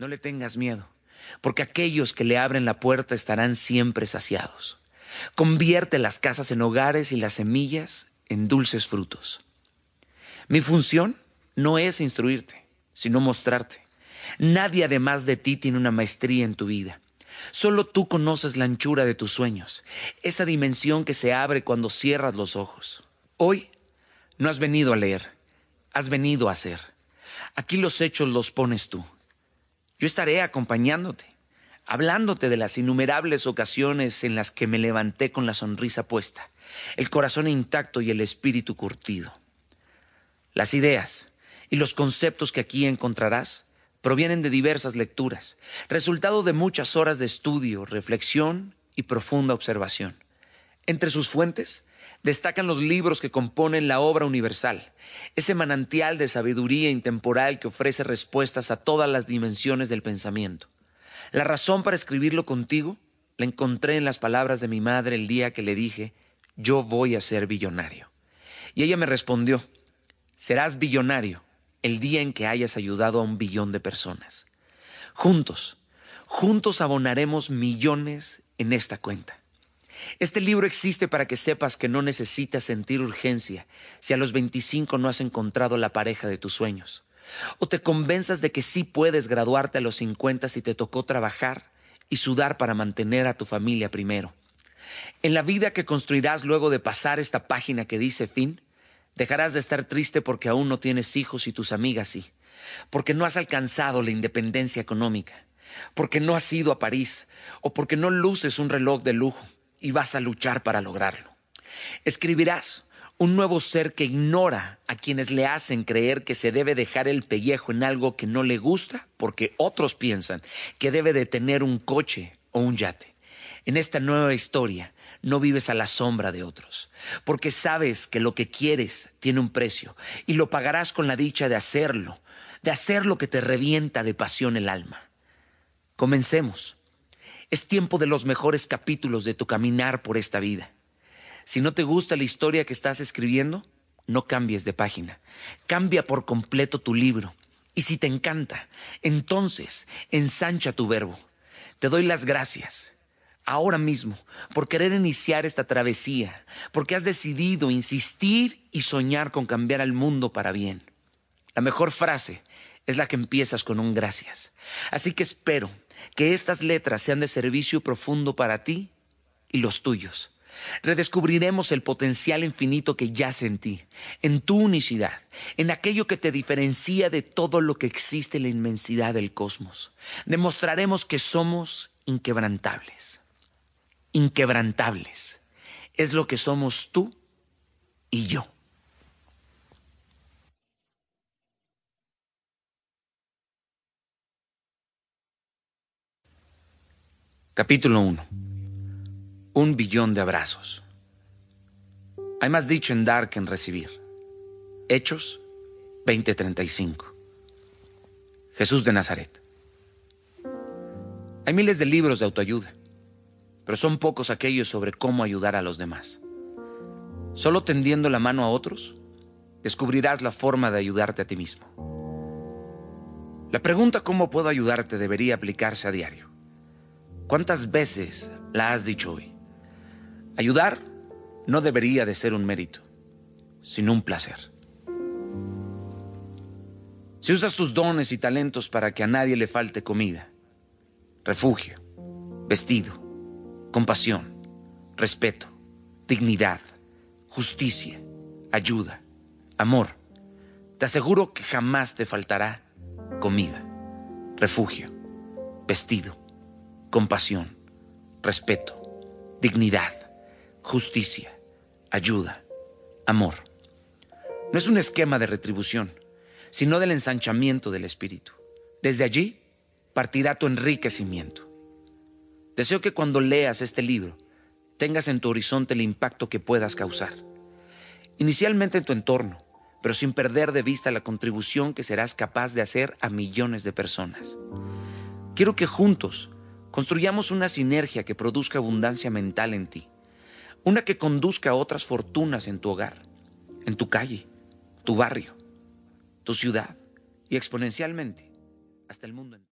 No le tengas miedo, porque aquellos que le abren la puerta estarán siempre saciados. Convierte las casas en hogares y las semillas en dulces frutos. Mi función no es instruirte, sino mostrarte. Nadie además de ti tiene una maestría en tu vida. Solo tú conoces la anchura de tus sueños, esa dimensión que se abre cuando cierras los ojos. Hoy no has venido a leer, has venido a hacer. Aquí los hechos los pones tú. Yo estaré acompañándote, hablándote de las innumerables ocasiones en las que me levanté con la sonrisa puesta, el corazón intacto y el espíritu curtido. Las ideas y los conceptos que aquí encontrarás provienen de diversas lecturas, resultado de muchas horas de estudio, reflexión y profunda observación. Entre sus fuentes Destacan los libros que componen la obra universal, ese manantial de sabiduría intemporal que ofrece respuestas a todas las dimensiones del pensamiento. La razón para escribirlo contigo la encontré en las palabras de mi madre el día que le dije, yo voy a ser billonario. Y ella me respondió, serás billonario el día en que hayas ayudado a un billón de personas. Juntos, juntos abonaremos millones en esta cuenta. Este libro existe para que sepas que no necesitas sentir urgencia si a los 25 no has encontrado la pareja de tus sueños. O te convenzas de que sí puedes graduarte a los 50 si te tocó trabajar y sudar para mantener a tu familia primero. En la vida que construirás luego de pasar esta página que dice fin, dejarás de estar triste porque aún no tienes hijos y tus amigas sí, porque no has alcanzado la independencia económica, porque no has ido a París o porque no luces un reloj de lujo y vas a luchar para lograrlo. Escribirás un nuevo ser que ignora a quienes le hacen creer que se debe dejar el pellejo en algo que no le gusta porque otros piensan que debe de tener un coche o un yate. En esta nueva historia no vives a la sombra de otros, porque sabes que lo que quieres tiene un precio y lo pagarás con la dicha de hacerlo, de hacer lo que te revienta de pasión el alma. Comencemos. Es tiempo de los mejores capítulos de tu caminar por esta vida. Si no te gusta la historia que estás escribiendo, no cambies de página. Cambia por completo tu libro. Y si te encanta, entonces ensancha tu verbo. Te doy las gracias ahora mismo por querer iniciar esta travesía, porque has decidido insistir y soñar con cambiar al mundo para bien. La mejor frase es la que empiezas con un gracias. Así que espero que estas letras sean de servicio profundo para ti y los tuyos. Redescubriremos el potencial infinito que yace en ti, en tu unicidad, en aquello que te diferencia de todo lo que existe en la inmensidad del cosmos. Demostraremos que somos inquebrantables. Inquebrantables es lo que somos tú y yo. Capítulo 1. Un billón de abrazos. Hay más dicho en dar que en recibir. Hechos 20:35. Jesús de Nazaret. Hay miles de libros de autoayuda, pero son pocos aquellos sobre cómo ayudar a los demás. Solo tendiendo la mano a otros, descubrirás la forma de ayudarte a ti mismo. La pregunta ¿cómo puedo ayudarte? debería aplicarse a diario. ¿Cuántas veces la has dicho hoy? Ayudar no debería de ser un mérito, sino un placer. Si usas tus dones y talentos para que a nadie le falte comida, refugio, vestido, compasión, respeto, dignidad, justicia, ayuda, amor, te aseguro que jamás te faltará comida, refugio, vestido, compasión, respeto, dignidad, justicia, ayuda, amor. No es un esquema de retribución, sino del ensanchamiento del espíritu. Desde allí partirá tu enriquecimiento. Deseo que cuando leas este libro tengas en tu horizonte el impacto que puedas causar. Inicialmente en tu entorno, pero sin perder de vista la contribución que serás capaz de hacer a millones de personas. Quiero que juntos Construyamos una sinergia que produzca abundancia mental en ti, una que conduzca a otras fortunas en tu hogar, en tu calle, tu barrio, tu ciudad y exponencialmente hasta el mundo entero.